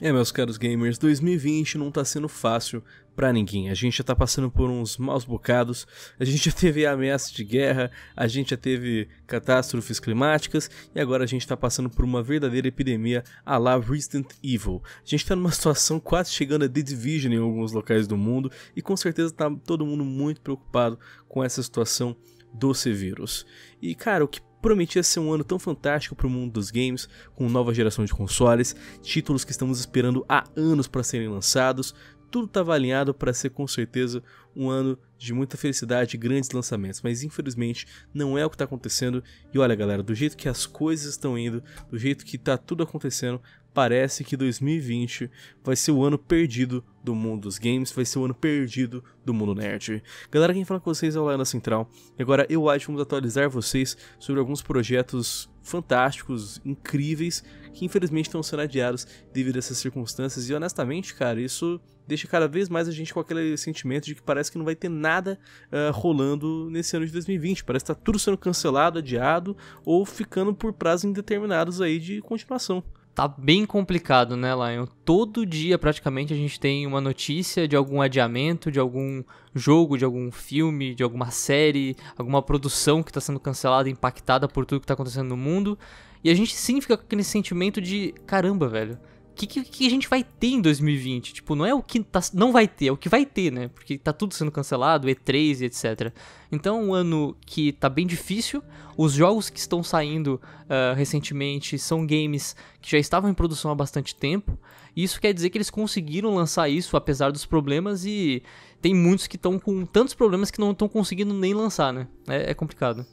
É, meus caros gamers, 2020 não tá sendo fácil para ninguém. A gente já tá passando por uns maus bocados, a gente já teve ameaça de guerra, a gente já teve catástrofes climáticas e agora a gente tá passando por uma verdadeira epidemia a la Resident Evil. A gente tá numa situação quase chegando a The Division em alguns locais do mundo e com certeza tá todo mundo muito preocupado com essa situação do C-Vírus. E cara, o que prometia ser um ano tão fantástico para o mundo dos games, com nova geração de consoles, títulos que estamos esperando há anos para serem lançados, tudo estava alinhado para ser com certeza um ano de muita felicidade e grandes lançamentos, mas infelizmente não é o que está acontecendo. E olha, galera, do jeito que as coisas estão indo, do jeito que está tudo acontecendo, parece que 2020 vai ser o ano perdido do mundo dos games, vai ser o ano perdido do mundo nerd. Galera, quem fala com vocês é o Lana Central. E agora eu acho que vamos atualizar vocês sobre alguns projetos fantásticos, incríveis, que infelizmente estão sendo adiados devido a essas circunstâncias. E honestamente, cara, isso deixa cada vez mais a gente com aquele sentimento de que parece que não vai ter nada uh, rolando nesse ano de 2020. Parece que tá tudo sendo cancelado, adiado ou ficando por prazos indeterminados aí de continuação. Tá bem complicado, né, Lion? Todo dia praticamente a gente tem uma notícia de algum adiamento, de algum jogo, de algum filme, de alguma série, alguma produção que está sendo cancelada, impactada por tudo que está acontecendo no mundo. E a gente sim fica com aquele sentimento de caramba, velho que, que, que, a gente vai ter em 2020? Tipo, não é o que tá, não vai ter, é o que vai ter, né? Porque tá tudo sendo cancelado, E3 e etc. Então, um ano que tá bem difícil. Os jogos que estão saindo uh, recentemente são games que já estavam em produção há bastante tempo. E isso quer dizer que eles conseguiram lançar isso, apesar dos problemas, e tem muitos que estão com tantos problemas que não estão conseguindo nem lançar, né? é, é complicado.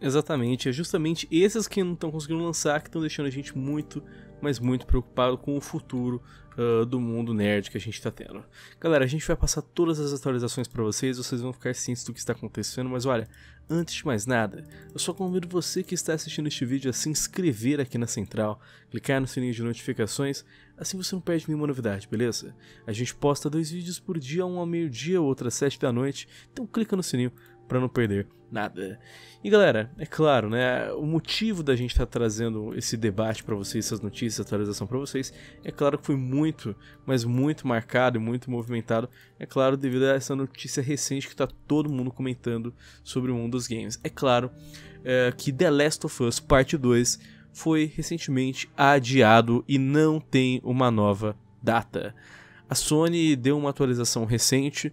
Exatamente, é justamente esses que não estão conseguindo lançar que estão deixando a gente muito, mas muito preocupado com o futuro uh, do mundo nerd que a gente está tendo. Galera, a gente vai passar todas as atualizações para vocês, vocês vão ficar cientes do que está acontecendo, mas olha, antes de mais nada, eu só convido você que está assistindo este vídeo a se inscrever aqui na Central, clicar no sininho de notificações, assim você não perde nenhuma novidade, beleza? A gente posta dois vídeos por dia, um ao meio-dia, outro às sete da noite, então clica no sininho para não perder nada. E galera, é claro, né, o motivo da gente estar tá trazendo esse debate para vocês, essas notícias, atualização para vocês, é claro que foi muito, mas muito marcado e muito movimentado, é claro, devido a essa notícia recente que está todo mundo comentando sobre o mundo dos games. É claro é, que The Last of Us Parte 2 foi recentemente adiado e não tem uma nova data. A Sony deu uma atualização recente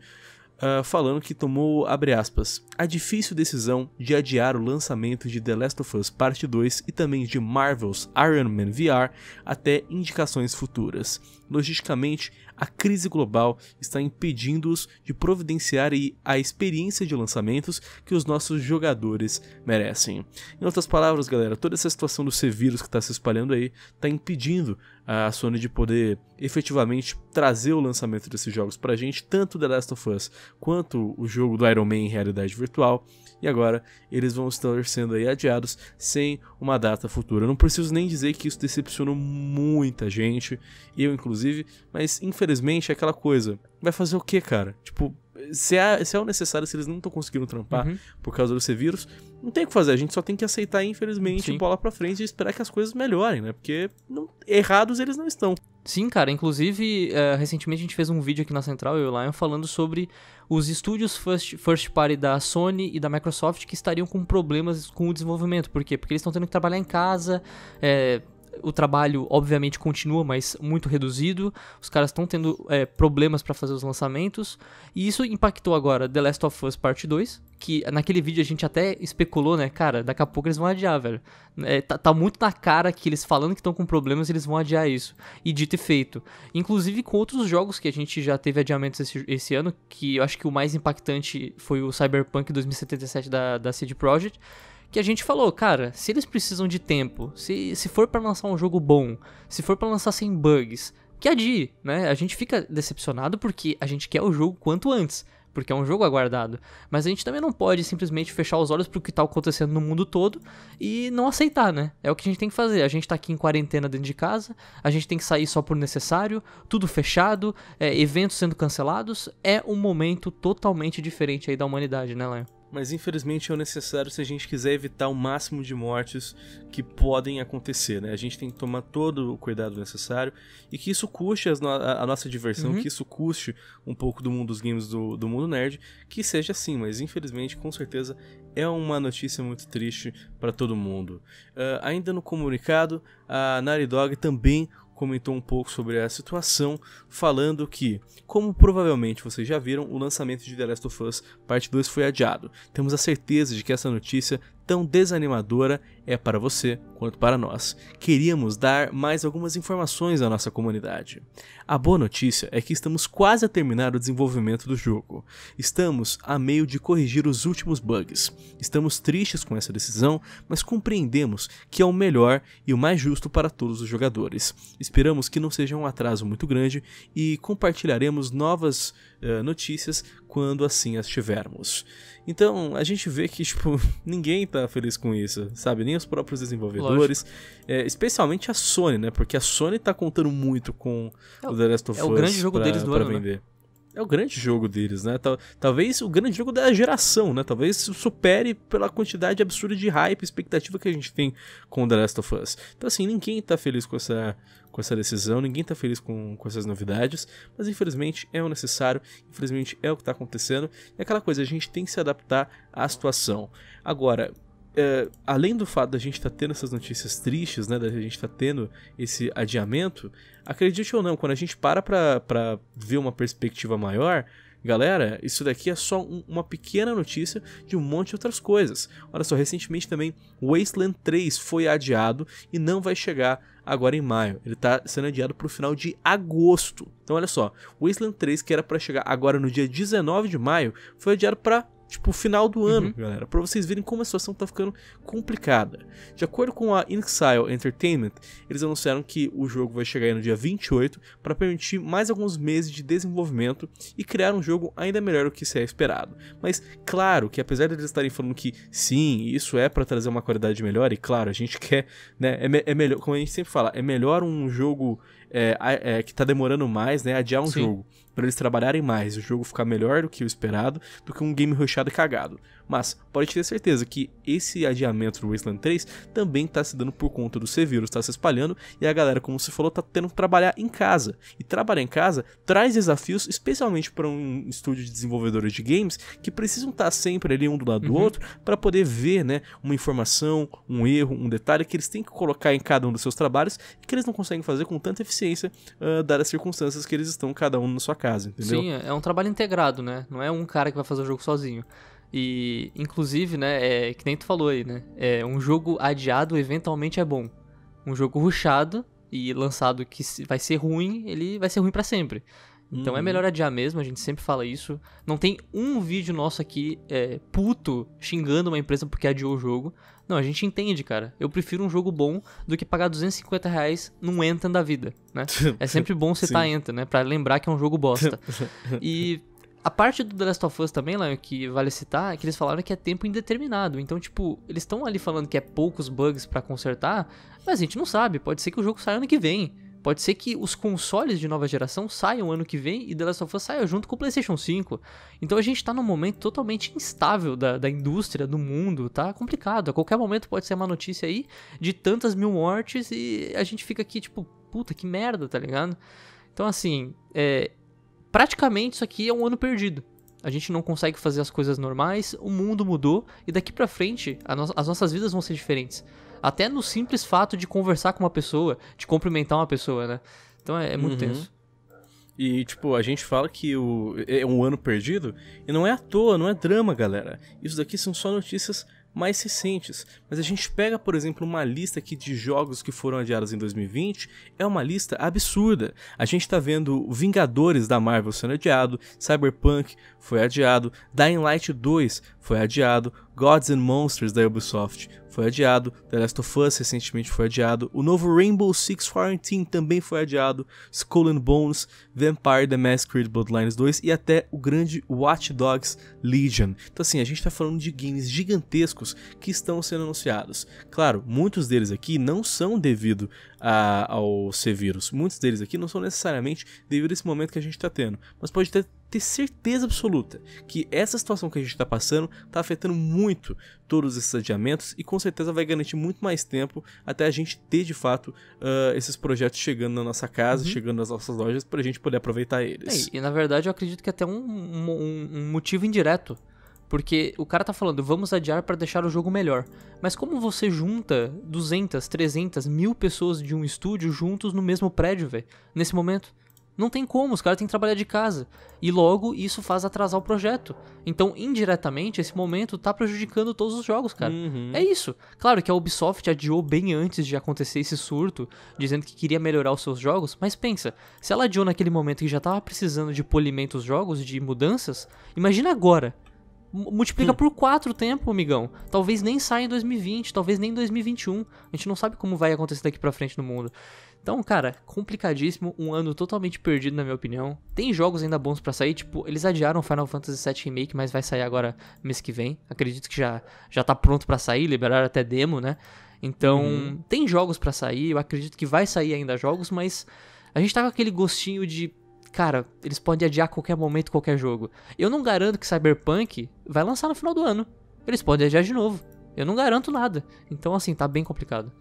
uh, falando que tomou, abre aspas, a difícil decisão de adiar o lançamento de The Last of Us Parte 2 e também de Marvel's Iron Man VR até indicações futuras. Logisticamente, a crise global está impedindo-os de providenciar a experiência de lançamentos que os nossos jogadores merecem. Em outras palavras, galera, toda essa situação do C vírus que está se espalhando aí está impedindo a Sony de poder efetivamente trazer o lançamento desses jogos pra gente, tanto The Last of Us quanto o jogo do Iron Man em realidade virtual. E agora eles vão estar sendo aí adiados sem uma data futura. Não preciso nem dizer que isso decepcionou muita gente, eu inclusive, mas infelizmente é aquela coisa. Vai fazer o que, cara? Tipo, se é, se é o necessário, se eles não estão conseguindo trampar uhum. por causa desse vírus, não tem o que fazer. A gente só tem que aceitar, infelizmente, Sim. bola pra frente e esperar que as coisas melhorem, né? Porque não, errados eles não estão. Sim, cara. Inclusive, uh, recentemente a gente fez um vídeo aqui na Central, eu e o Lion, falando sobre os estúdios first, first party da Sony e da Microsoft que estariam com problemas com o desenvolvimento. Por quê? Porque eles estão tendo que trabalhar em casa, é, o trabalho, obviamente, continua, mas muito reduzido. Os caras estão tendo é, problemas para fazer os lançamentos. E isso impactou agora The Last of Us part 2, que naquele vídeo a gente até especulou, né? Cara, daqui a pouco eles vão adiar, velho. É, tá, tá, muito na cara que eles falando que estão com problemas, eles vão adiar isso. E dito e feito. Inclusive com outros jogos que a gente já teve adiamentos esse, esse ano, que eu acho que o mais impactante foi o Cyberpunk 2077 da, da CD Projekt que a gente falou, cara, se eles precisam de tempo, se, se for para lançar um jogo bom, se for para lançar sem bugs, que adie, né? A gente fica decepcionado porque a gente quer o jogo quanto antes, porque é um jogo aguardado. Mas a gente também não pode simplesmente fechar os olhos pro que tá acontecendo no mundo todo e não aceitar, né? É o que a gente tem que fazer. A gente tá aqui em quarentena dentro de casa, a gente tem que sair só por necessário, tudo fechado, é, eventos sendo cancelados. É um momento totalmente diferente aí da humanidade, né, Léo? mas infelizmente é o necessário se a gente quiser evitar o máximo de mortes que podem acontecer, né? A gente tem que tomar todo o cuidado necessário e que isso custe no a, nossa diversão, uhum. que isso custe um pouco do mundo dos games do, do mundo nerd, que seja assim, mas infelizmente, com certeza, é uma notícia muito triste para todo mundo. Uh, ainda no comunicado, a Naughty Dog também comentou um pouco sobre a situação, falando que, como provavelmente vocês já viram, o lançamento de The Last of Us Parte 2 foi adiado. Temos a certeza de que essa notícia tão desanimadora é para você quanto para nós. Queríamos dar mais algumas informações à nossa comunidade. A boa notícia é que estamos quase a terminar o desenvolvimento do jogo. Estamos a meio de corrigir os últimos bugs. Estamos tristes com essa decisão, mas compreendemos que é o melhor e o mais justo para todos os jogadores. Esperamos que não seja um atraso muito grande e compartilharemos novas uh, notícias quando assim as tivermos. Então, a gente vê que, tipo, ninguém tá feliz com isso, sabe? Nem os próprios desenvolvedores. É, especialmente a Sony, né? Porque a Sony tá contando muito com é o, The Last of é Us o grande jogo pra, deles do ano, né? vender. Né? é o grande jogo deles, né? Talvez o grande jogo da geração, né? Talvez supere pela quantidade absurda de hype e expectativa que a gente tem com The Last of Us. Então, assim, ninguém tá feliz com essa, com essa decisão, ninguém tá feliz com, com essas novidades, mas infelizmente é o necessário, infelizmente é o que tá acontecendo. É aquela coisa, a gente tem que se adaptar à situação. Agora, é, além do fato da gente estar tá tendo essas notícias tristes, né, da gente estar tá tendo esse adiamento, acredite ou não, quando a gente para para ver uma perspectiva maior, Galera, isso daqui é só um, uma pequena notícia de um monte de outras coisas. Olha só, recentemente também Wasteland 3 foi adiado e não vai chegar agora em maio. Ele está sendo adiado para o final de agosto. Então olha só, Wasteland 3 que era para chegar agora no dia 19 de maio foi adiado para Tipo, final do ano, uhum. galera. Pra vocês verem como a situação tá ficando complicada. De acordo com a Inxile Entertainment, eles anunciaram que o jogo vai chegar no dia 28 para permitir mais alguns meses de desenvolvimento e criar um jogo ainda melhor do que se é esperado. Mas, claro, que apesar de eles estarem falando que sim, isso é para trazer uma qualidade melhor, e claro, a gente quer, né? É, é melhor, como a gente sempre fala, é melhor um jogo é, é, que tá demorando mais, né? Adiar um Sim. jogo. para eles trabalharem mais, o jogo ficar melhor do que o esperado, do que um game rushado e cagado. Mas pode ter certeza que esse adiamento do Wasteland 3 também tá se dando por conta do Severus vírus tá se espalhando e a galera, como você falou, tá tendo que trabalhar em casa. E trabalhar em casa traz desafios, especialmente para um estúdio de desenvolvedores de games que precisam estar tá sempre ali um do lado uhum. do outro para poder ver, né, uma informação, um erro, um detalhe que eles têm que colocar em cada um dos seus trabalhos e que eles não conseguem fazer com tanta eficiência, uh, dadas as circunstâncias que eles estão cada um na sua casa, entendeu? Sim, é, é um trabalho integrado, né? Não é um cara que vai fazer o jogo sozinho. E, inclusive, né, é que nem tu falou aí, né? É, um jogo adiado eventualmente é bom. Um jogo ruxado e lançado que vai ser ruim, ele vai ser ruim para sempre. Então é uhum. melhor adiar mesmo, a gente sempre fala isso. Não tem um vídeo nosso aqui é, puto xingando uma empresa porque adiou o jogo. Não, a gente entende, cara. Eu prefiro um jogo bom do que pagar 250 reais num Anthem da vida, né? É sempre bom citar tá Anthem, né? Pra lembrar que é um jogo bosta. E a parte do The Last of Us também, lá que vale citar, é que eles falaram que é tempo indeterminado. Então, tipo, eles estão ali falando que é poucos bugs para consertar, mas a gente não sabe. Pode ser que o jogo saia ano que vem. Pode ser que os consoles de nova geração saiam ano que vem e The Last of Us saia junto com o PlayStation 5. Então a gente tá num momento totalmente instável da, da indústria, do mundo, tá complicado. A qualquer momento pode ser uma notícia aí de tantas mil mortes e a gente fica aqui tipo, puta que merda, tá ligado? Então assim, é, praticamente isso aqui é um ano perdido. A gente não consegue fazer as coisas normais, o mundo mudou e daqui para frente no as nossas vidas vão ser diferentes. Até no simples fato de conversar com uma pessoa, de cumprimentar uma pessoa, né? Então é, é muito uhum. tenso. E, tipo, a gente fala que o, é, é um ano perdido, e não é à toa, não é drama, galera. Isso daqui são só notícias mais recentes. Mas a gente pega, por exemplo, uma lista aqui de jogos que foram adiados em 2020, é uma lista absurda. A gente está vendo Vingadores da Marvel sendo adiado, Cyberpunk foi adiado, Dying Light 2 foi adiado, Gods and Monsters da Ubisoft foi adiado, The Last of Us recentemente foi adiado, o novo Rainbow Six Quarantine também foi adiado, Skull and Bones, Vampire The Masquerade Bloodlines 2 e até o grande Watch Dogs Legion. Então assim, a gente está falando de games gigantescos que estão sendo anunciados. Claro, muitos deles aqui não são devido a, ao ser vírus. Muitos deles aqui não são necessariamente devido a esse momento que a gente está tendo, mas pode ter, ter, certeza absoluta que essa situação que a gente está passando está afetando muito todos esses adiamentos e com certeza vai garantir muito mais tempo até a gente ter de fato uh, esses projetos chegando na nossa casa, uhum. chegando nas nossas lojas, para a gente poder aproveitar eles. É, e na verdade eu acredito que é até um, um, um motivo indireto porque o cara tá falando, vamos adiar para deixar o jogo melhor. Mas como você junta 200, 300, mil pessoas de um estúdio juntos no mesmo prédio, velho? Nesse momento? Não tem como, os caras têm que trabalhar de casa. E logo isso faz atrasar o projeto. Então, indiretamente, esse momento tá prejudicando todos os jogos, cara. Uhum. É isso. Claro que a Ubisoft adiou bem antes de acontecer esse surto, dizendo que queria melhorar os seus jogos, mas pensa, se ela adiou naquele momento que já tava precisando de polimento os jogos, de mudanças, imagina agora Multiplica hum. por 4 o tempo, amigão. Talvez nem saia em 2020, talvez nem em 2021. A gente não sabe como vai acontecer daqui pra frente no mundo. Então, cara, complicadíssimo. Um ano totalmente perdido, na minha opinião. Tem jogos ainda bons para sair, tipo, eles adiaram Final Fantasy VII Remake, mas vai sair agora mês que vem. Acredito que já, já tá pronto para sair, liberaram até demo, né? Então, hum. tem jogos para sair. Eu acredito que vai sair ainda jogos, mas a gente tá com aquele gostinho de cara, eles podem adiar qualquer momento, qualquer jogo. Eu não garanto que Cyberpunk vai lançar no final do ano. Eles podem adiar de novo. Eu não garanto nada. Então, assim, tá bem complicado.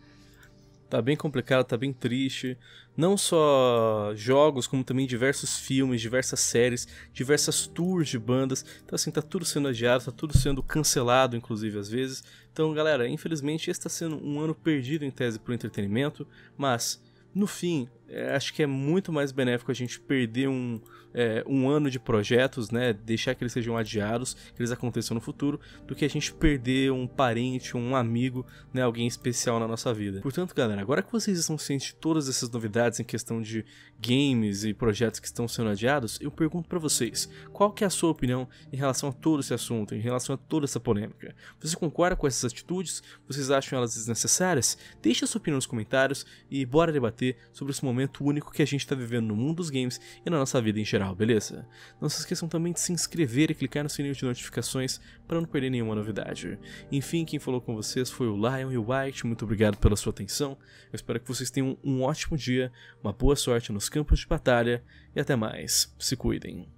Tá bem complicado, tá bem triste. Não só jogos, como também diversos filmes, diversas séries, diversas tours de bandas. Então, assim, tá tudo sendo adiado, tá tudo sendo cancelado, inclusive, às vezes. Então, galera, infelizmente, esse tá sendo um ano perdido em tese pro entretenimento, mas no fim, é, acho que é muito mais benéfico a gente perder um, é, um ano de projetos, né? Deixar que eles sejam adiados, que eles aconteçam no futuro, do que a gente perder um parente, um amigo, né? Alguém especial na nossa vida. Portanto, galera, agora que vocês estão cientes de todas essas novidades em questão de games e projetos que estão sendo adiados, eu pergunto para vocês, qual que é a sua opinião em relação a todo esse assunto, em relação a toda essa polêmica? Você concorda com essas atitudes? Vocês acham elas desnecessárias? Deixe a sua opinião nos comentários e bora debater sobre esse momento único que a gente está vivendo no mundo dos games e na nossa vida em geral geral, beleza? Não se esqueçam também de se inscrever e clicar no sininho de notificações para não perder nenhuma novidade. Enfim, quem falou com vocês foi o Lion e o White, muito obrigado pela sua atenção. Eu espero que vocês tenham um ótimo dia, uma boa sorte nos campos de batalha e até mais. Se cuidem.